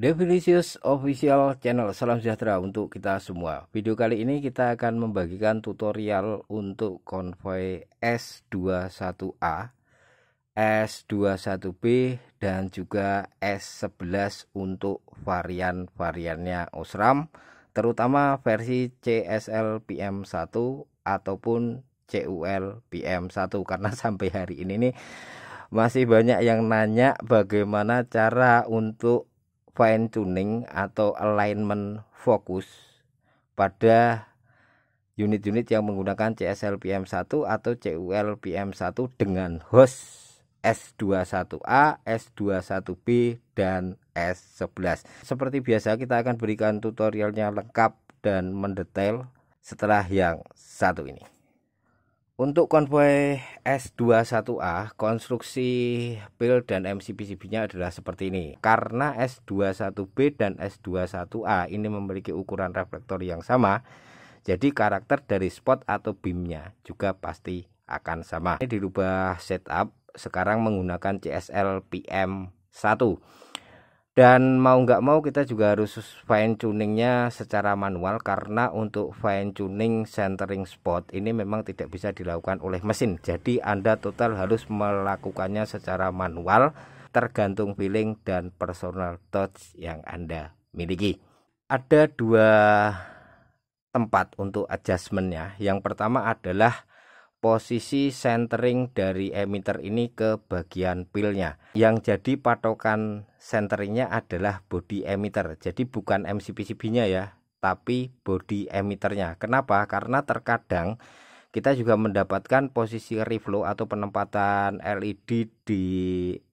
Devilicious Official Channel, salam sejahtera untuk kita semua. Video kali ini kita akan membagikan tutorial untuk konvoy S21A, S21B, dan juga S11 untuk varian-variannya Osram, terutama versi CSL PM1 ataupun CUL PM1 karena sampai hari ini nih masih banyak yang nanya bagaimana cara untuk fine tuning atau alignment fokus pada unit-unit yang menggunakan CSLPM1 atau CULPM1 dengan host S21A, S21B, dan S11. Seperti biasa kita akan berikan tutorialnya lengkap dan mendetail setelah yang satu ini. Untuk konvoy S21A, konstruksi pil dan MCPCB-nya adalah seperti ini. Karena S21B dan S21A ini memiliki ukuran reflektor yang sama, jadi karakter dari spot atau beamnya juga pasti akan sama. Ini dirubah setup sekarang menggunakan CSL PM1 dan mau nggak mau kita juga harus fine tuningnya secara manual karena untuk fine tuning centering spot ini memang tidak bisa dilakukan oleh mesin jadi anda total harus melakukannya secara manual tergantung feeling dan personal touch yang anda miliki ada dua tempat untuk adjustmentnya yang pertama adalah posisi centering dari emitter ini ke bagian pilnya. Yang jadi patokan centeringnya adalah body emitter. Jadi bukan MCPCB-nya ya, tapi body emitternya. Kenapa? Karena terkadang kita juga mendapatkan posisi reflow atau penempatan LED di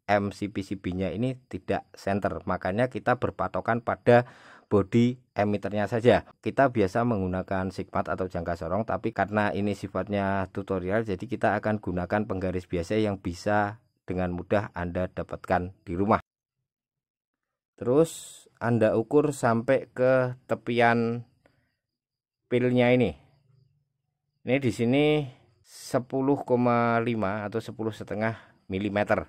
MCPCB-nya ini tidak center. Makanya kita berpatokan pada bodi emiternya saja. Kita biasa menggunakan sigmat atau jangka sorong, tapi karena ini sifatnya tutorial, jadi kita akan gunakan penggaris biasa yang bisa dengan mudah Anda dapatkan di rumah. Terus Anda ukur sampai ke tepian pilnya ini. Ini di sini 10,5 atau 10 setengah milimeter.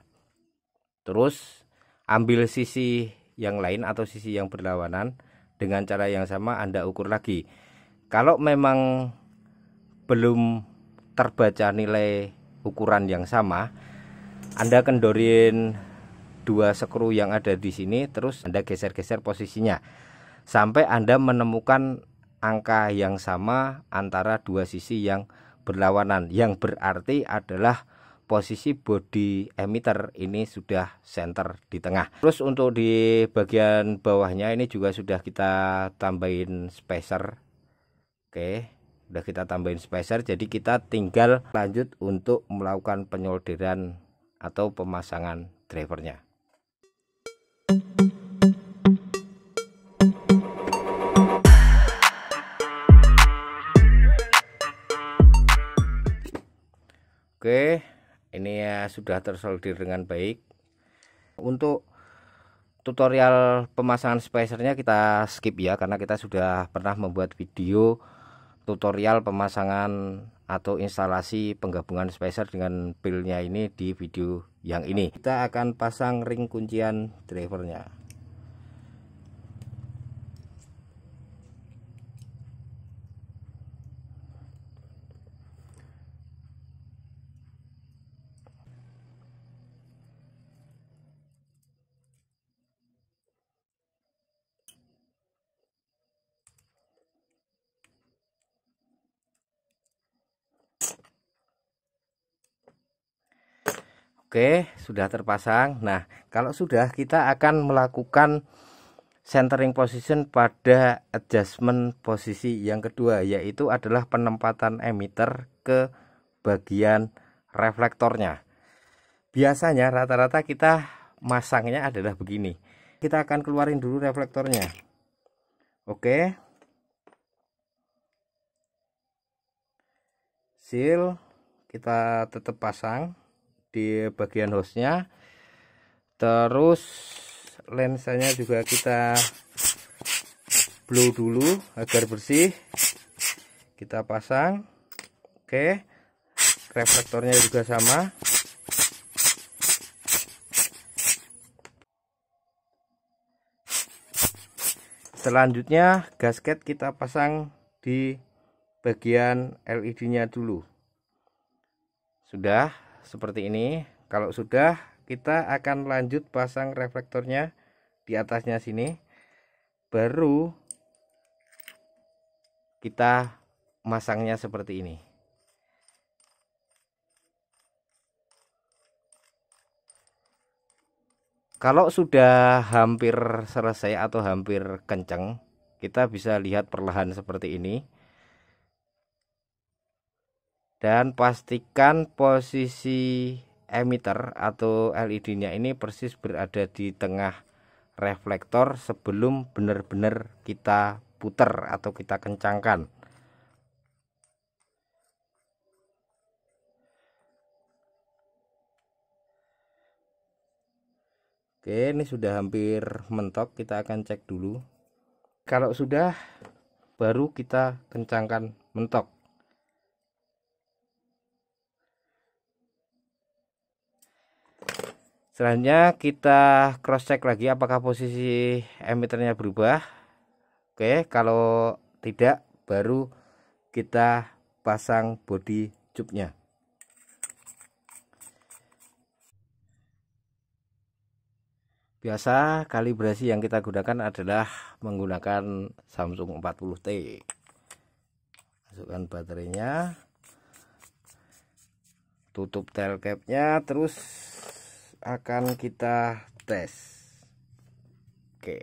Terus ambil sisi yang lain atau sisi yang berlawanan dengan cara yang sama Anda ukur lagi. Kalau memang belum terbaca nilai ukuran yang sama, Anda kendorin dua skru yang ada di sini terus Anda geser-geser posisinya sampai Anda menemukan angka yang sama antara dua sisi yang berlawanan yang berarti adalah posisi body emitter ini sudah center di tengah. Terus untuk di bagian bawahnya ini juga sudah kita tambahin spacer. Oke, sudah kita tambahin spacer jadi kita tinggal lanjut untuk melakukan penyolderan atau pemasangan drivernya. Oke, ini ya sudah tersoldir dengan baik untuk tutorial pemasangan spacernya kita skip ya karena kita sudah pernah membuat video tutorial pemasangan atau instalasi penggabungan spacer dengan pilnya ini di video yang ini kita akan pasang ring kuncian drivernya Oke, sudah terpasang. Nah, kalau sudah kita akan melakukan centering position pada adjustment posisi yang kedua yaitu adalah penempatan emitter ke bagian reflektornya. Biasanya rata-rata kita masangnya adalah begini. Kita akan keluarin dulu reflektornya. Oke. Seal kita tetap pasang di bagian hostnya terus lensanya juga kita blow dulu agar bersih kita pasang oke reflektornya juga sama selanjutnya gasket kita pasang di bagian LED nya dulu sudah seperti ini kalau sudah kita akan lanjut pasang reflektornya di atasnya sini baru kita masangnya seperti ini kalau sudah hampir selesai atau hampir kenceng kita bisa lihat perlahan seperti ini dan pastikan posisi emitter atau LED-nya ini persis berada di tengah reflektor sebelum benar-benar kita putar atau kita kencangkan. Oke, ini sudah hampir mentok, kita akan cek dulu. Kalau sudah baru kita kencangkan mentok. selanjutnya kita cross check lagi apakah posisi emiternya berubah oke kalau tidak baru kita pasang body cupnya biasa kalibrasi yang kita gunakan adalah menggunakan Samsung 40T masukkan baterainya tutup tail capnya terus akan kita tes oke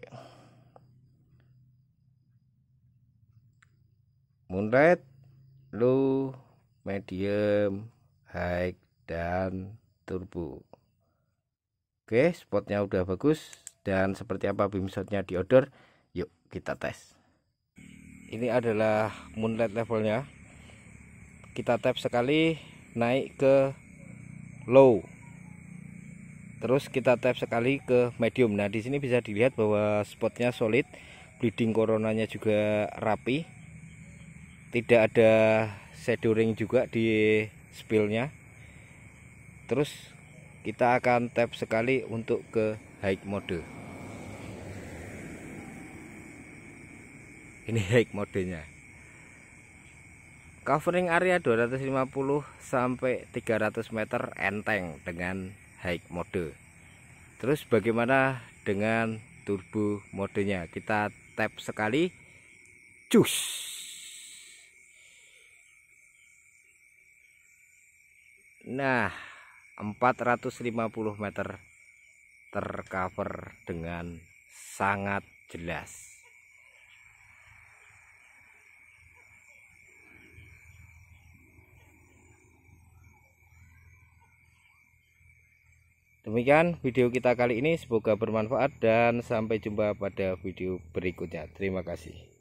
moonlight low medium high dan turbo oke spotnya udah bagus dan seperti apa beam shotnya di order yuk kita tes ini adalah moonlight levelnya kita tap sekali naik ke low terus kita tap sekali ke medium nah di sini bisa dilihat bahwa spotnya solid bleeding coronanya juga rapi tidak ada shadowing juga di spillnya terus kita akan tap sekali untuk ke high mode ini high modenya covering area 250 sampai 300 meter enteng dengan high mode terus bagaimana dengan turbo modenya kita tap sekali cus nah 450 meter tercover dengan sangat jelas Demikian video kita kali ini, semoga bermanfaat dan sampai jumpa pada video berikutnya. Terima kasih.